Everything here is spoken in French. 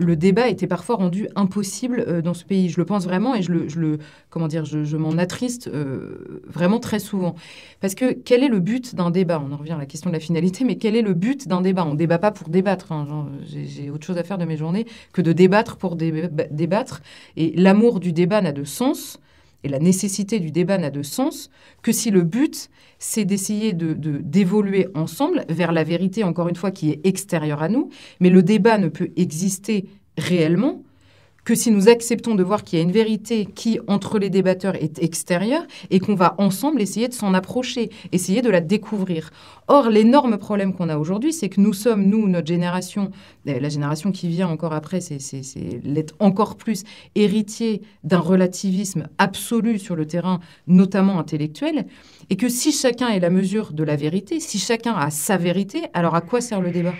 Le débat était parfois rendu impossible euh, dans ce pays. Je le pense vraiment et je le, je comment dire, je, m'en attriste euh, vraiment très souvent. Parce que quel est le but d'un débat On en revient à la question de la finalité, mais quel est le but d'un débat On ne débat pas pour débattre. Hein, j'ai autre chose à faire de mes journées que de débattre pour débattre. Et l'amour du débat n'a de sens et la nécessité du débat n'a de sens que si le but, c'est d'essayer de, d'évoluer ensemble vers la vérité, encore une fois, qui est extérieure à nous. Mais le débat ne peut exister réellement que si nous acceptons de voir qu'il y a une vérité qui, entre les débatteurs, est extérieure et qu'on va ensemble essayer de s'en approcher, essayer de la découvrir. Or, l'énorme problème qu'on a aujourd'hui, c'est que nous sommes, nous, notre génération, euh, la génération qui vient encore après, c'est l'être encore plus héritier d'un relativisme absolu sur le terrain, notamment intellectuel, et que si chacun est la mesure de la vérité, si chacun a sa vérité, alors à quoi sert le débat